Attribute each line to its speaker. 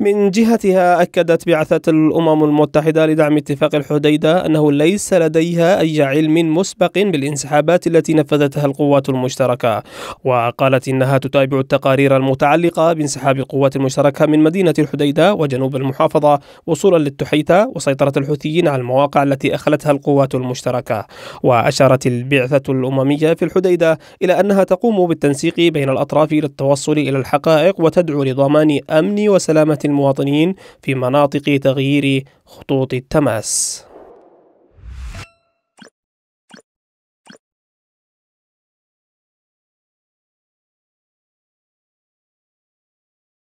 Speaker 1: من جهتها أكدت بعثة الأمم المتحدة لدعم اتفاق الحديدة أنه ليس لديها أي علم مسبق بالانسحابات التي نفذتها القوات المشتركة وقالت إنها تتابع التقارير المتعلقة بانسحاب القوات المشتركة من مدينة الحديدة وجنوب المحافظة وصولا للتحيتة وسيطرة الحوثيين على المواقع التي أخلتها القوات المشتركة وأشارت البعثة الأممية في الحديدة إلى أنها تقوم بالتنسيق بين الأطراف للتوصل إلى الحقائق وتدعو لضمان أمن وسلامة المواطنين في مناطق تغيير خطوط التماس